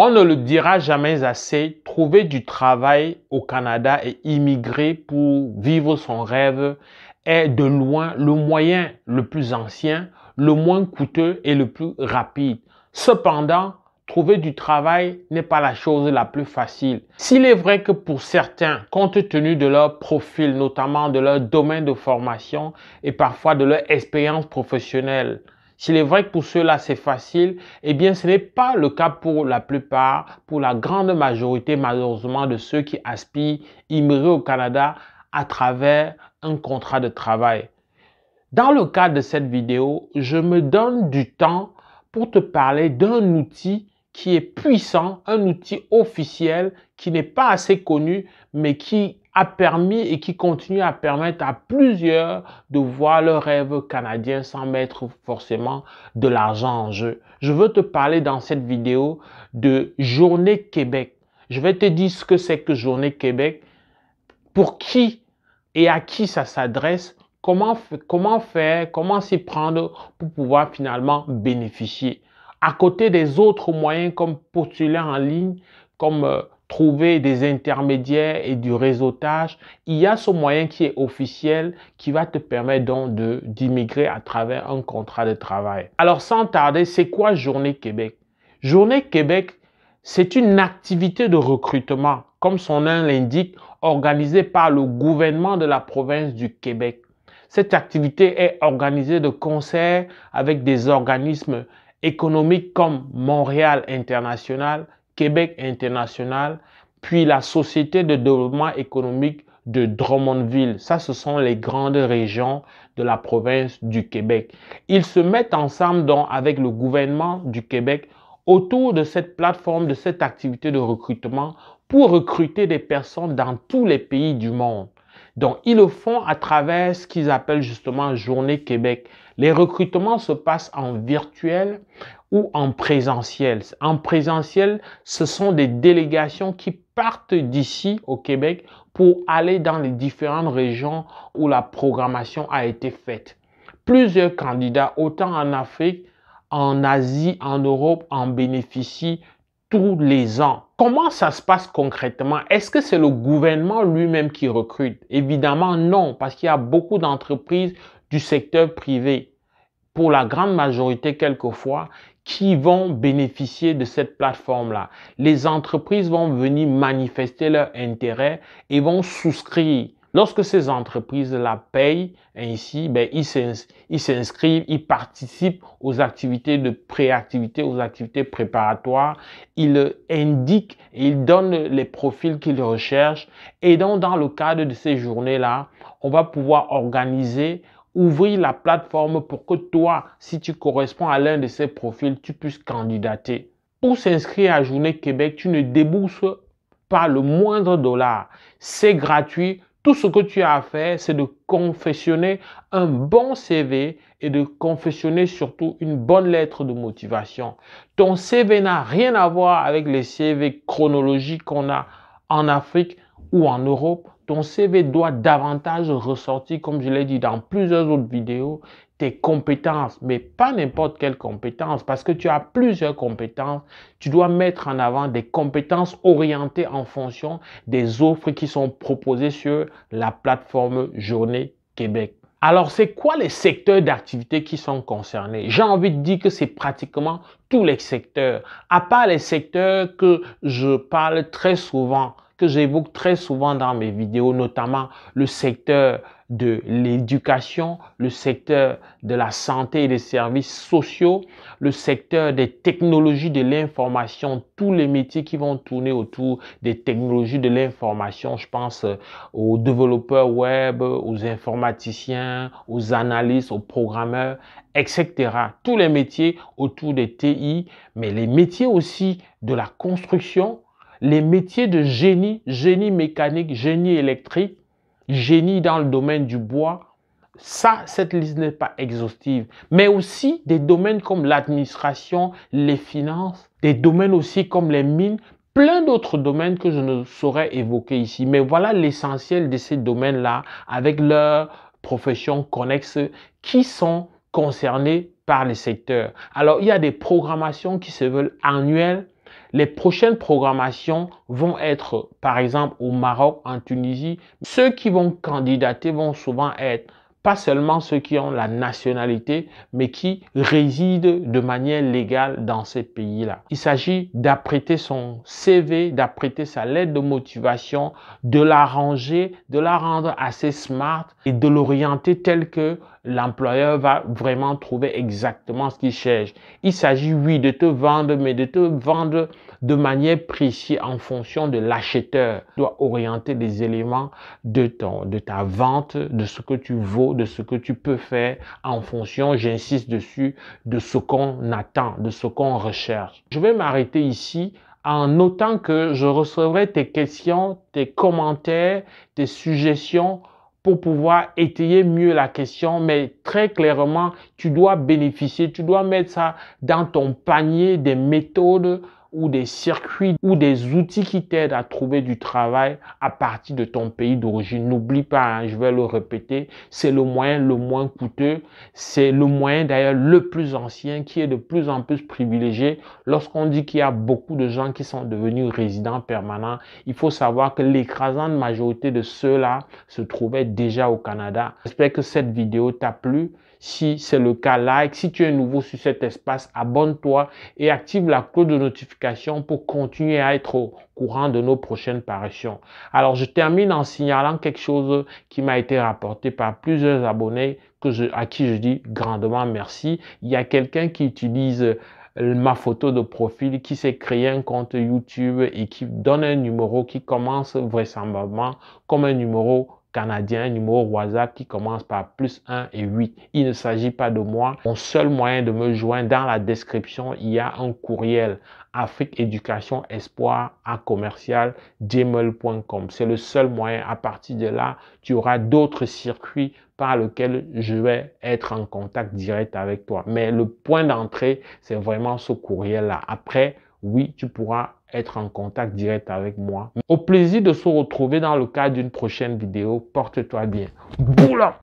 On ne le dira jamais assez, trouver du travail au Canada et immigrer pour vivre son rêve est de loin le moyen le plus ancien, le moins coûteux et le plus rapide. Cependant, trouver du travail n'est pas la chose la plus facile. S'il est vrai que pour certains, compte tenu de leur profil, notamment de leur domaine de formation et parfois de leur expérience professionnelle, s'il est vrai que pour ceux-là, c'est facile, eh bien, ce n'est pas le cas pour la plupart, pour la grande majorité, malheureusement, de ceux qui aspirent immigrer au Canada à travers un contrat de travail. Dans le cadre de cette vidéo, je me donne du temps pour te parler d'un outil qui est puissant, un outil officiel qui n'est pas assez connu, mais qui a permis et qui continue à permettre à plusieurs de voir le rêve canadien sans mettre forcément de l'argent en jeu. Je veux te parler dans cette vidéo de Journée Québec. Je vais te dire ce que c'est que Journée Québec, pour qui et à qui ça s'adresse, comment, comment faire, comment s'y prendre pour pouvoir finalement bénéficier à côté des autres moyens comme postuler en ligne, comme euh, trouver des intermédiaires et du réseautage, il y a ce moyen qui est officiel qui va te permettre donc d'immigrer à travers un contrat de travail. Alors sans tarder, c'est quoi Journée Québec Journée Québec, c'est une activité de recrutement, comme son nom l'indique, organisée par le gouvernement de la province du Québec. Cette activité est organisée de concert avec des organismes économiques comme Montréal International, Québec International, puis la Société de développement économique de Drummondville. Ça, ce sont les grandes régions de la province du Québec. Ils se mettent ensemble donc avec le gouvernement du Québec autour de cette plateforme, de cette activité de recrutement pour recruter des personnes dans tous les pays du monde. Donc, ils le font à travers ce qu'ils appellent justement Journée Québec. Les recrutements se passent en virtuel ou en présentiel. En présentiel, ce sont des délégations qui partent d'ici au Québec pour aller dans les différentes régions où la programmation a été faite. Plusieurs candidats, autant en Afrique, en Asie, en Europe, en bénéficient tous les ans. Comment ça se passe concrètement Est-ce que c'est le gouvernement lui-même qui recrute Évidemment non, parce qu'il y a beaucoup d'entreprises du secteur privé, pour la grande majorité quelquefois, qui vont bénéficier de cette plateforme-là. Les entreprises vont venir manifester leur intérêt et vont souscrire Lorsque ces entreprises la payent, ainsi, ben, ils s'inscrivent, ils participent aux activités de préactivité, aux activités préparatoires, ils indiquent et ils donnent les profils qu'ils recherchent. Et donc, dans le cadre de ces journées-là, on va pouvoir organiser ouvrir la plateforme pour que toi, si tu corresponds à l'un de ces profils, tu puisses candidater. Pour s'inscrire à Journée Québec, tu ne débourses pas le moindre dollar. C'est gratuit, tout ce que tu as à faire, c'est de confessionner un bon CV et de confessionner surtout une bonne lettre de motivation. Ton CV n'a rien à voir avec les CV chronologiques qu'on a en Afrique ou en Europe. Ton CV doit davantage ressortir, comme je l'ai dit dans plusieurs autres vidéos, tes compétences, mais pas n'importe quelle compétence, parce que tu as plusieurs compétences. Tu dois mettre en avant des compétences orientées en fonction des offres qui sont proposées sur la plateforme Journée Québec. Alors, c'est quoi les secteurs d'activité qui sont concernés J'ai envie de dire que c'est pratiquement tous les secteurs, à part les secteurs que je parle très souvent, que j'évoque très souvent dans mes vidéos, notamment le secteur de l'éducation, le secteur de la santé et des services sociaux, le secteur des technologies de l'information, tous les métiers qui vont tourner autour des technologies de l'information. Je pense euh, aux développeurs web, aux informaticiens, aux analystes, aux programmeurs, etc. Tous les métiers autour des TI, mais les métiers aussi de la construction, les métiers de génie, génie mécanique, génie électrique, génie dans le domaine du bois, ça, cette liste n'est pas exhaustive. Mais aussi des domaines comme l'administration, les finances, des domaines aussi comme les mines, plein d'autres domaines que je ne saurais évoquer ici. Mais voilà l'essentiel de ces domaines-là avec leurs professions connexes qui sont concernées par les secteurs. Alors, il y a des programmations qui se veulent annuelles, les prochaines programmations vont être, par exemple, au Maroc, en Tunisie. Ceux qui vont candidater vont souvent être pas seulement ceux qui ont la nationalité, mais qui résident de manière légale dans ces pays-là. Il s'agit d'apprêter son CV, d'apprêter sa lettre de motivation, de l'arranger de la rendre assez smart et de l'orienter tel que l'employeur va vraiment trouver exactement ce qu'il cherche. Il s'agit, oui, de te vendre, mais de te vendre de manière précise en fonction de l'acheteur. Tu dois orienter des éléments de, ton, de ta vente, de ce que tu vaux, de ce que tu peux faire en fonction, j'insiste dessus, de ce qu'on attend, de ce qu'on recherche. Je vais m'arrêter ici en notant que je recevrai tes questions, tes commentaires, tes suggestions pour pouvoir étayer mieux la question, mais très clairement, tu dois bénéficier, tu dois mettre ça dans ton panier des méthodes ou des circuits ou des outils qui t'aident à trouver du travail à partir de ton pays d'origine. N'oublie pas, hein, je vais le répéter, c'est le moyen le moins coûteux, c'est le moyen d'ailleurs le plus ancien qui est de plus en plus privilégié. Lorsqu'on dit qu'il y a beaucoup de gens qui sont devenus résidents permanents, il faut savoir que l'écrasante majorité de ceux-là se trouvaient déjà au Canada. J'espère que cette vidéo t'a plu. Si c'est le cas, like. Si tu es nouveau sur cet espace, abonne-toi et active la cloche de notification pour continuer à être au courant de nos prochaines parutions. Alors, je termine en signalant quelque chose qui m'a été rapporté par plusieurs abonnés à qui je dis grandement merci. Il y a quelqu'un qui utilise euh, ma photo de profil, qui s'est créé un compte YouTube et qui donne un numéro qui commence vraisemblablement comme un numéro canadien, numéro WhatsApp qui commence par plus 1 et 8. Il ne s'agit pas de moi. Mon seul moyen de me joindre, dans la description, il y a un courriel Afrique Éducation Espoir à commercial gmail.com. C'est le seul moyen. À partir de là, tu auras d'autres circuits par lesquels je vais être en contact direct avec toi. Mais le point d'entrée, c'est vraiment ce courriel-là. Après, oui, tu pourras être en contact direct avec moi. Au plaisir de se retrouver dans le cadre d'une prochaine vidéo. Porte-toi bien. Boula